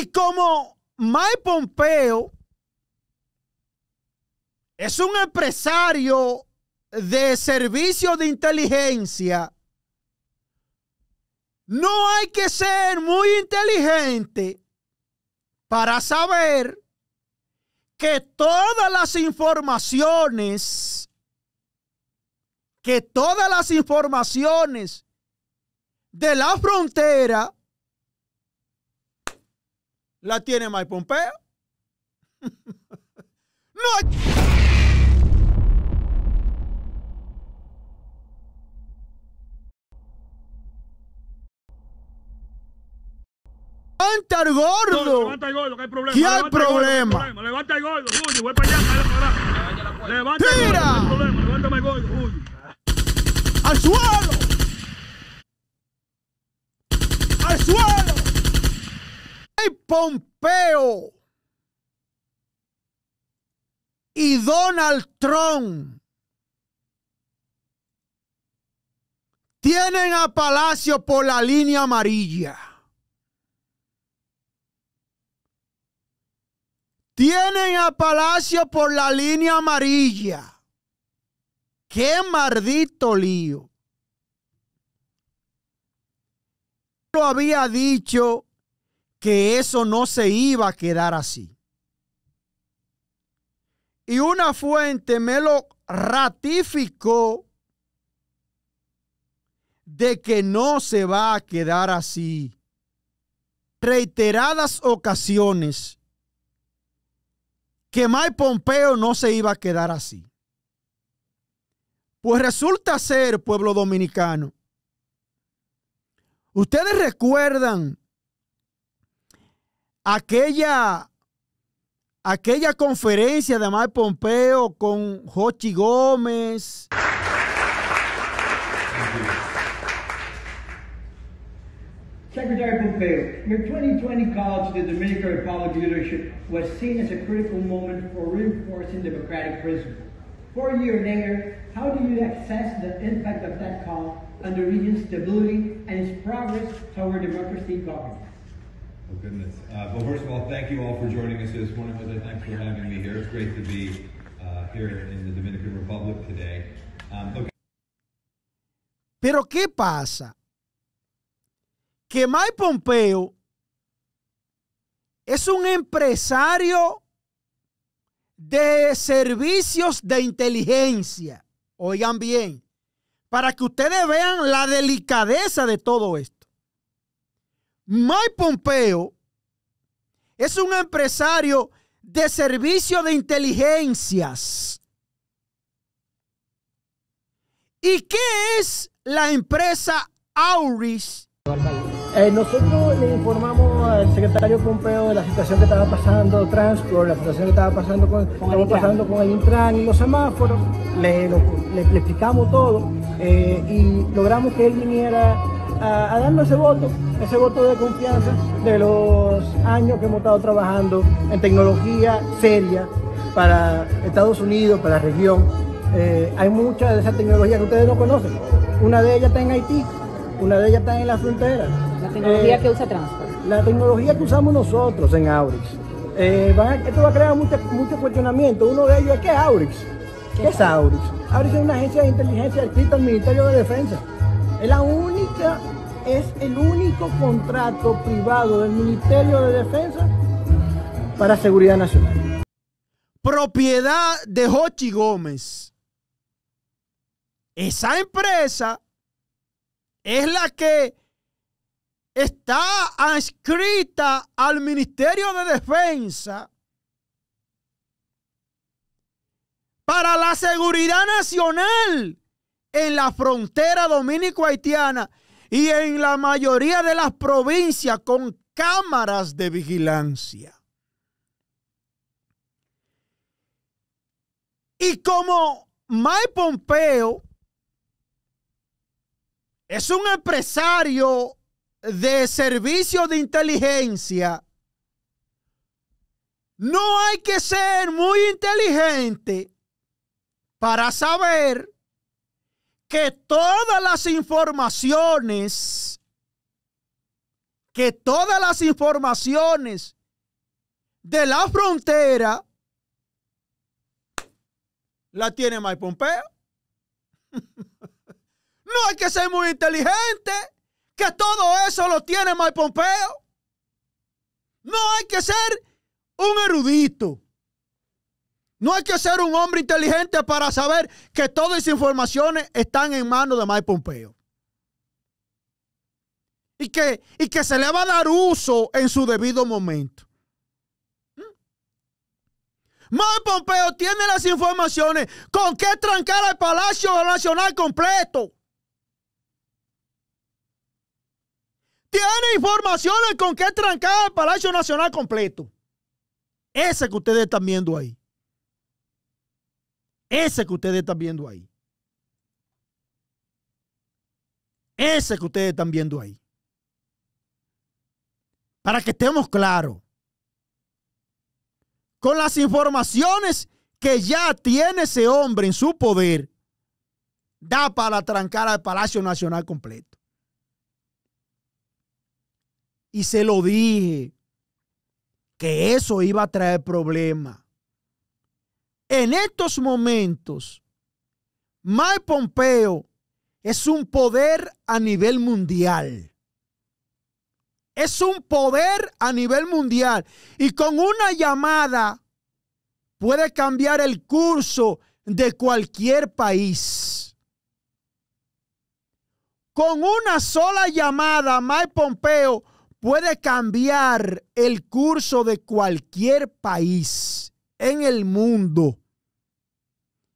Y como Mike Pompeo es un empresario de servicio de inteligencia, no hay que ser muy inteligente para saber que todas las informaciones, que todas las informaciones de la frontera la tiene Mike Pompeo. no. Levanta el gordo. Levanta el gordo, que hay problema. ¿Qué hay problema? Levanta el gordo, Julio. Voy para allá. Levanta el gordo. no hay problema Levanta el gordo, Al suelo. Pompeo y Donald Trump tienen a Palacio por la línea amarilla. Tienen a Palacio por la línea amarilla. ¡Qué maldito lío! Lo había dicho que eso no se iba a quedar así. Y una fuente me lo ratificó de que no se va a quedar así. Reiteradas ocasiones que Mike Pompeo no se iba a quedar así. Pues resulta ser, pueblo dominicano, ustedes recuerdan aquella, aquella conferencia de Pompeo con Jochi Gómez. Secretary Pompeo, your 2020 call to the Dominican Republic leadership was seen as a critical moment for reinforcing democratic principles. Four years later, how do you assess the impact of that call on the region's stability and its progress toward democracy governance? Oh, goodness. Uh, well, first of all, thank you all for joining us this morning. Jose, thanks for having me here. It's great to be uh, here in the Dominican Republic today. Um, okay. Pero, ¿qué pasa? Que Mike Pompeo es un empresario de servicios de inteligencia. Oigan bien, para que ustedes vean la delicadeza de todo esto. Mike Pompeo es un empresario de servicio de inteligencias. ¿Y qué es la empresa Auris? Eh, nosotros le informamos al secretario Pompeo de la situación que estaba pasando Transcor, la situación que estaba pasando con, pasando con el Intran y los semáforos. Le, explicamos todo eh, y logramos que él viniera a, darnos ese voto, ese voto de confianza de los años que hemos estado trabajando en tecnología seria para Estados Unidos, para la región. Eh, hay muchas de esas tecnologías que ustedes no conocen. Una de ellas está en Haití, una de ellas está en la frontera. La tecnología eh, que usa Transport. La tecnología que usamos nosotros en Aurix. Eh, esto va a crear muchos mucho cuestionamientos. Uno de ellos es que es Aurix. ¿Qué, es Aurix? Aurix es una agencia de inteligencia escrita al Ministerio de Defensa. Es la única es el único contrato privado del Ministerio de Defensa para Seguridad Nacional. Propiedad de Hochi Gómez. Esa empresa es la que está adscrita al Ministerio de Defensa para la seguridad nacional en la frontera dominico-haitiana y en la mayoría de las provincias con cámaras de vigilancia. Y como Mike Pompeo es un empresario de servicio de inteligencia, no hay que ser muy inteligente para saber que todas las informaciones, que todas las informaciones de la frontera la tiene Mike Pompeo. no hay que ser muy inteligente, que todo eso lo tiene Mike Pompeo. No hay que ser un erudito. No hay que ser un hombre inteligente para saber que todas esas informaciones están en manos de Mike Pompeo. Y que, y que se le va a dar uso en su debido momento. ¿Mm? Mike Pompeo tiene las informaciones con que trancar al Palacio Nacional completo. Tiene informaciones con que trancar al Palacio Nacional completo. Ese que ustedes están viendo ahí. Ese que ustedes están viendo ahí. Ese que ustedes están viendo ahí. Para que estemos claros. Con las informaciones que ya tiene ese hombre en su poder, da para trancar al Palacio Nacional completo. Y se lo dije, que eso iba a traer problemas. En estos momentos, Mike Pompeo es un poder a nivel mundial. Es un poder a nivel mundial. Y con una llamada puede cambiar el curso de cualquier país. Con una sola llamada, Mike Pompeo puede cambiar el curso de cualquier país en el mundo.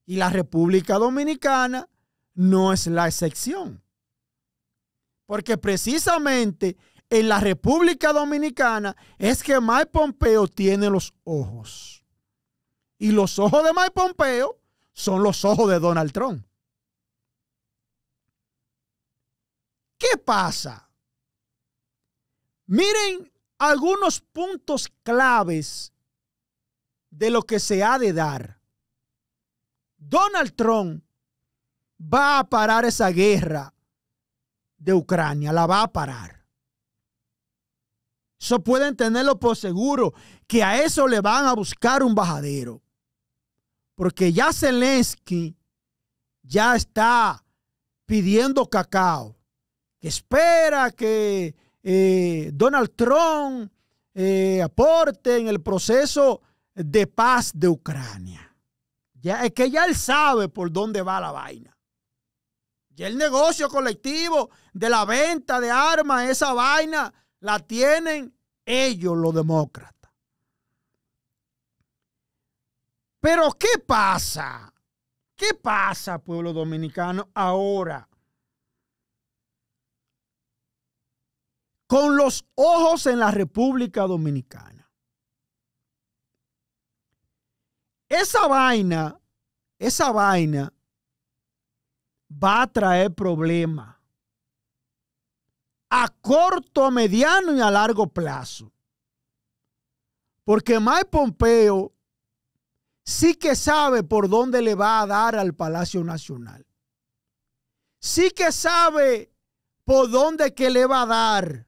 Y la República Dominicana no es la excepción. Porque precisamente en la República Dominicana es que Mike Pompeo tiene los ojos. Y los ojos de Mike Pompeo son los ojos de Donald Trump. ¿Qué pasa? Miren algunos puntos claves de lo que se ha de dar. Donald Trump va a parar esa guerra de Ucrania, la va a parar. Eso pueden tenerlo por seguro, que a eso le van a buscar un bajadero. Porque ya Zelensky ya está pidiendo cacao, que espera que eh, Donald Trump eh, aporte en el proceso de paz de Ucrania es que ya él sabe por dónde va la vaina. Y el negocio colectivo de la venta de armas, esa vaina, la tienen ellos los demócratas. Pero ¿qué pasa? ¿Qué pasa, pueblo dominicano, ahora? Con los ojos en la República Dominicana. Esa vaina, esa vaina va a traer problemas a corto, a mediano y a largo plazo. Porque Mike Pompeo sí que sabe por dónde le va a dar al Palacio Nacional. Sí que sabe por dónde que le va a dar